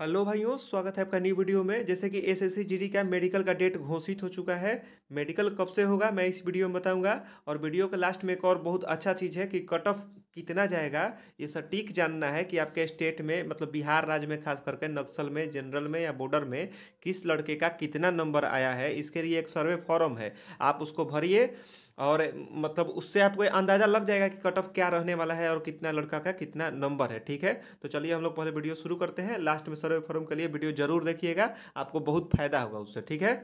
hello भाइयों स्वागत है आपका न्यू वीडियो में जैसे कि एस एस का मेडिकल का डेट घोषित हो चुका है मेडिकल कब से होगा मैं इस वीडियो में बताऊंगा और वीडियो के लास्ट में एक और बहुत अच्छा चीज़ है कि कट ऑफ कितना जाएगा ये सटीक जानना है कि आपके स्टेट में मतलब बिहार राज्य में खास करके नक्सल में जनरल में या बॉर्डर में किस लड़के का कितना नंबर आया है इसके लिए एक सर्वे फॉर्म है आप उसको भरिए और मतलब उससे आपको अंदाज़ा लग जाएगा कि कट ऑफ क्या रहने वाला है और कितना लड़का का कितना नंबर है ठीक है तो चलिए हम लोग पहले वीडियो शुरू करते हैं लास्ट में सर्वे फॉर्म के लिए वीडियो जरूर देखिएगा आपको बहुत फायदा होगा उससे ठीक है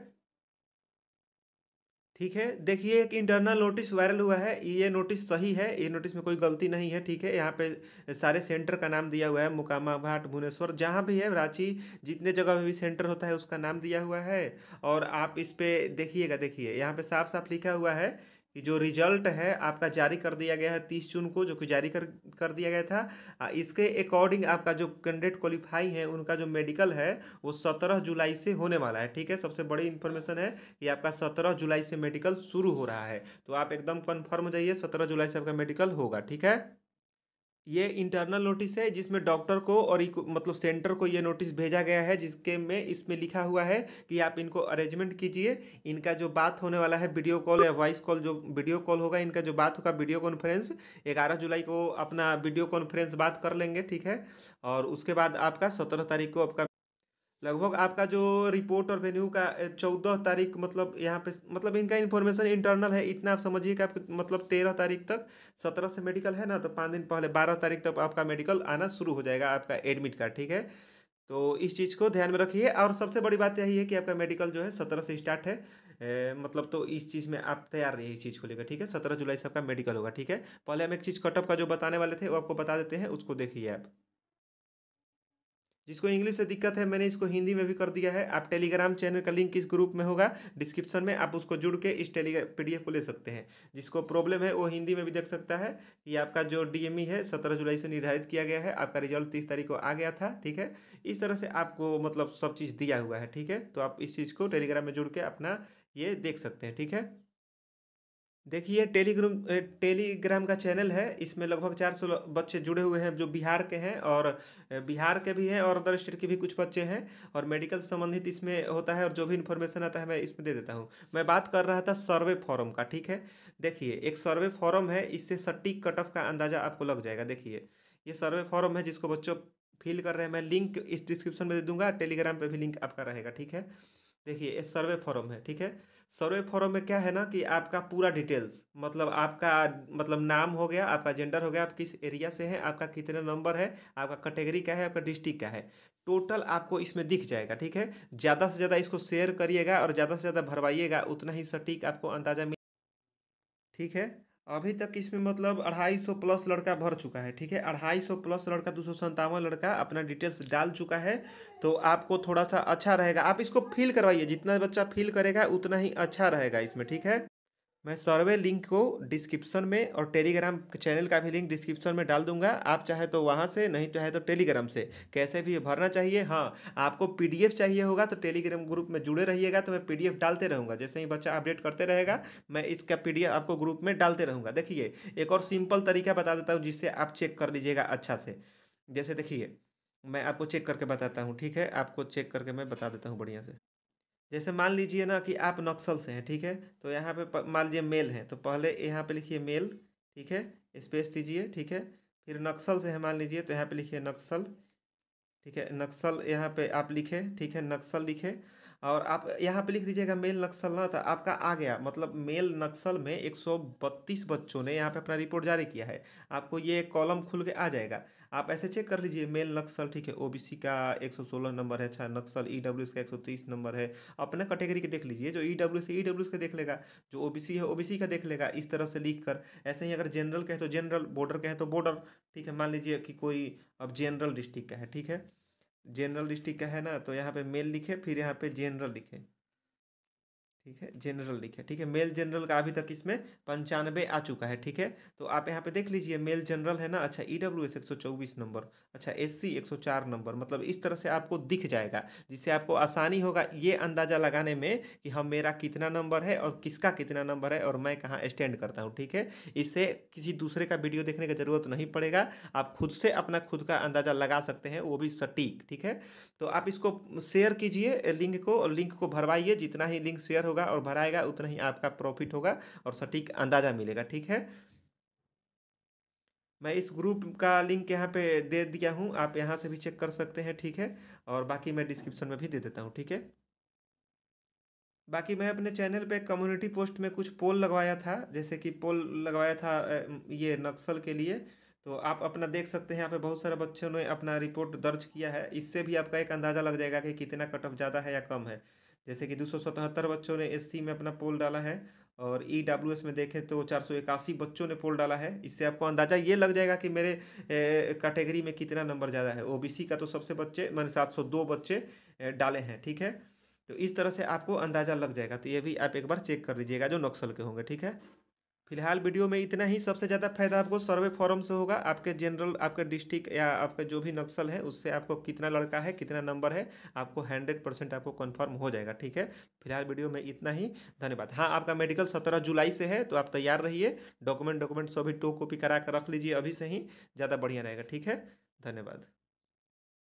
ठीक है देखिए एक इंटरनल नोटिस वायरल हुआ है ये नोटिस सही है ये नोटिस में कोई गलती नहीं है ठीक है यहाँ पे सारे सेंटर का नाम दिया हुआ है मुकामा भाट भुवनेश्वर जहाँ भी है रांची जितने जगह में भी सेंटर होता है उसका नाम दिया हुआ है और आप इस पर देखिएगा देखिए यहाँ पे साफ साफ लिखा हुआ है कि जो रिजल्ट है आपका जारी कर दिया गया है तीस जून को जो कि जारी कर कर दिया गया था इसके अकॉर्डिंग आपका जो कैंडिडेट क्वालिफाई है उनका जो मेडिकल है वो सत्रह जुलाई से होने वाला है ठीक है सबसे बड़ी इन्फॉर्मेशन है कि आपका सत्रह जुलाई से मेडिकल शुरू हो रहा है तो आप एकदम कन्फर्म हो जाइए सत्रह जुलाई से आपका मेडिकल होगा ठीक है ये इंटरनल नोटिस है जिसमें डॉक्टर को और मतलब सेंटर को ये नोटिस भेजा गया है जिसके में इसमें लिखा हुआ है कि आप इनको अरेंजमेंट कीजिए इनका जो बात होने वाला है वीडियो कॉल या वॉइस कॉल जो वीडियो कॉल होगा इनका जो बात होगा वीडियो कॉन्फ्रेंस ग्यारह जुलाई को अपना वीडियो कॉन्फ्रेंस बात कर लेंगे ठीक है और उसके बाद आपका सत्रह तारीख को आपका लगभग आपका जो रिपोर्ट और वेन्यू का चौदह तारीख मतलब यहाँ पे मतलब इनका इन्फॉर्मेशन इंटरनल है इतना आप समझिए कि आप मतलब तेरह तारीख तक सत्रह से मेडिकल है ना तो पाँच दिन पहले बारह तारीख तक आपका मेडिकल आना शुरू हो जाएगा आपका एडमिट कार्ड ठीक है तो इस चीज़ को ध्यान में रखिए और सबसे बड़ी बात यही है कि आपका मेडिकल जो है सत्रह से स्टार्ट है ए, मतलब तो इस चीज़ में आप तैयार रहिए इस चीज़ को लेकर ठीक है सत्रह जुलाई से आपका मेडिकल होगा ठीक है पहले हम एक चीज़ कटअप का जो बताने वाले थे वो आपको बता देते हैं उसको देखिए आप जिसको इंग्लिश से दिक्कत है मैंने इसको हिंदी में भी कर दिया है आप टेलीग्राम चैनल का लिंक इस ग्रुप में होगा डिस्क्रिप्शन में आप उसको जुड़ के इस टेली पीडीएफ को ले सकते हैं जिसको प्रॉब्लम है वो हिंदी में भी देख सकता है कि आपका जो डीएमई है सत्रह जुलाई से निर्धारित किया गया है आपका रिजल्ट तीस तारीख को आ गया था ठीक है इस तरह से आपको मतलब सब चीज़ दिया हुआ है ठीक है तो आप इस चीज़ को टेलीग्राम में जुड़ के अपना ये देख सकते हैं ठीक है देखिए टेलीग्राम टेलीग्राम का चैनल है इसमें लगभग चार सौ बच्चे जुड़े हुए हैं जो बिहार के हैं और बिहार के भी हैं और अदर स्टेट के भी कुछ बच्चे हैं और मेडिकल से संबंधित इसमें होता है और जो भी इन्फॉर्मेशन आता है मैं इसमें दे देता हूँ मैं बात कर रहा था सर्वे फॉरम का ठीक है देखिए एक सर्वे फॉरम है इससे सटीक कट ऑफ का अंदाज़ा आपको लग जाएगा देखिए ये सर्वे फॉरम है जिसको बच्चों फिल कर रहे हैं मैं लिंक इस डिस्क्रिप्शन में दे दूंगा टेलीग्राम पर भी लिंक आपका रहेगा ठीक है देखिए ये सर्वे फॉर्म है ठीक है सर्वे फॉर्म में क्या है ना कि आपका पूरा डिटेल्स मतलब आपका मतलब नाम हो गया आपका जेंडर हो गया आप किस एरिया से हैं आपका कितना नंबर है आपका कैटेगरी क्या है आपका डिस्ट्रिक्ट क्या है टोटल आपको इसमें दिख जाएगा ठीक है ज़्यादा से ज़्यादा इसको शेयर करिएगा और ज़्यादा से ज़्यादा भरवाइएगा उतना ही सटीक आपको अंदाज़ा मिल ठीक है अभी तक इसमें मतलब अढ़ाई सौ प्लस लड़का भर चुका है ठीक है अढ़ाई सौ प्लस लड़का दो सौ संतावन लड़का अपना डिटेल्स डाल चुका है तो आपको थोड़ा सा अच्छा रहेगा आप इसको फिल करवाइए जितना बच्चा फिल करेगा उतना ही अच्छा रहेगा इसमें ठीक है मैं सर्वे लिंक को डिस्क्रिप्शन में और टेलीग्राम चैनल का भी लिंक डिस्क्रिप्शन में डाल दूंगा आप चाहे तो वहाँ से नहीं चाहे तो टेलीग्राम से कैसे भी भरना चाहिए हाँ आपको पीडीएफ चाहिए होगा तो टेलीग्राम ग्रुप में जुड़े रहिएगा तो मैं पीडीएफ डालते रहूँगा जैसे ही बच्चा अपडेट करते रहेगा मैं इसका पी आपको ग्रुप में डालते रहूँगा देखिए एक और सिंपल तरीका बता देता हूँ जिससे आप चेक कर लीजिएगा अच्छा से जैसे देखिए मैं आपको चेक करके बताता हूँ ठीक है आपको चेक करके मैं बता देता हूँ बढ़िया से जैसे मान लीजिए ना कि आप नक्सल से हैं ठीक है तो यहाँ पे मान लीजिए मेल हैं तो पहले यहाँ पे लिखिए मेल ठीक है स्पेस दीजिए ठीक है फिर नक्सल से है मान लीजिए तो यहाँ पे लिखिए नक्सल ठीक है नक्सल यहाँ पे आप लिखे ठीक है नक्सल लिखे और आप यहाँ पे लिख दीजिएगा मेल नक्सल न था तो आपका आ गया मतलब मेल नक्सल में 132 बच्चों ने यहाँ पे अपना रिपोर्ट जारी किया है आपको ये कॉलम खुल के आ जाएगा आप ऐसे चेक कर लीजिए मेल नक्सल ठीक है ओबीसी का 116 नंबर है अच्छा नक्सल ई e का 130 नंबर है अपने कैटेगरी के देख लीजिए जो ई डब्ल्यू से ई का देख लेगा जो ओबीसी है ओबीसी का देख लेगा इस तरह से लिख कर ऐसे ही अगर जनरल का है तो जनरल बॉर्डर का है तो बॉर्डर ठीक है मान लीजिए कि कोई अब जनरल डिस्ट्रिक्ट का है ठीक है जनरल डिस्ट्रिक्ट का है ना तो यहाँ पे मेल लिखे फिर यहाँ पे जनरल लिखे ठीक है जनरल लिखे ठीक है मेल जनरल का अभी तक इसमें पंचानवे आ चुका है ठीक है तो आप यहाँ पे देख लीजिए मेल जनरल है ना अच्छा ई डब्ल्यू एस एक सौ चौबीस नंबर अच्छा एस सी एक सौ चार नंबर मतलब इस तरह से आपको दिख जाएगा जिससे आपको आसानी होगा ये अंदाज़ा लगाने में कि हम हाँ, मेरा कितना नंबर है और किसका कितना नंबर है और मैं कहाँ स्टैंड करता हूँ ठीक है इससे किसी दूसरे का वीडियो देखने की ज़रूरत नहीं पड़ेगा आप खुद से अपना खुद का अंदाज़ा लगा सकते हैं वो भी सटीक ठीक है तो आप इसको शेयर कीजिए लिंक को लिंक को भरवाइए जितना ही लिंक शेयर हो होगा और भराएगा उतना ही आपका प्रॉफिट होगा और सटीक अंदाज़ा मिलेगा ठीक है मैं इस ग्रुप का लिंक यहाँ पे दे दिया हूँ आप यहाँ से भी चेक कर सकते हैं ठीक है और बाकी मैं डिस्क्रिप्शन में भी दे देता हूँ ठीक है बाकी मैं अपने चैनल पे कम्युनिटी पोस्ट में कुछ पोल लगवाया था जैसे कि पोल लगवाया था ये नक्सल के लिए तो आप अपना देख सकते हैं यहाँ पे बहुत सारे बच्चों ने अपना रिपोर्ट दर्ज किया है इससे भी आपका एक अंदाज़ा लग जाएगा कि कितना कट ऑफ ज़्यादा है या कम है जैसे कि दो बच्चों ने एस में अपना पोल डाला है और ई e में देखें तो चार बच्चों ने पोल डाला है इससे आपको अंदाज़ा ये लग जाएगा कि मेरे कैटेगरी में कितना नंबर ज़्यादा है ओबीसी का तो सबसे बच्चे मैंने 702 बच्चे डाले हैं ठीक है तो इस तरह से आपको अंदाज़ा लग जाएगा तो ये भी आप एक बार चेक कर लीजिएगा जो नक्सल के होंगे ठीक है फिलहाल वीडियो में इतना ही सबसे ज़्यादा फायदा आपको सर्वे फॉर्म से होगा आपके जनरल आपके डिस्ट्रिक्ट या आपका जो भी नक्सल है उससे आपको कितना लड़का है कितना नंबर है आपको हंड्रेड परसेंट आपको कन्फर्म हो जाएगा ठीक है फिलहाल वीडियो में इतना ही धन्यवाद हाँ आपका मेडिकल सत्रह जुलाई से है तो आप तैयार रहिए डॉक्यूमेंट डॉक्यूमेंट सभी टू कॉपी करा कर रख लीजिए अभी से ही ज़्यादा बढ़िया रहेगा ठीक है धन्यवाद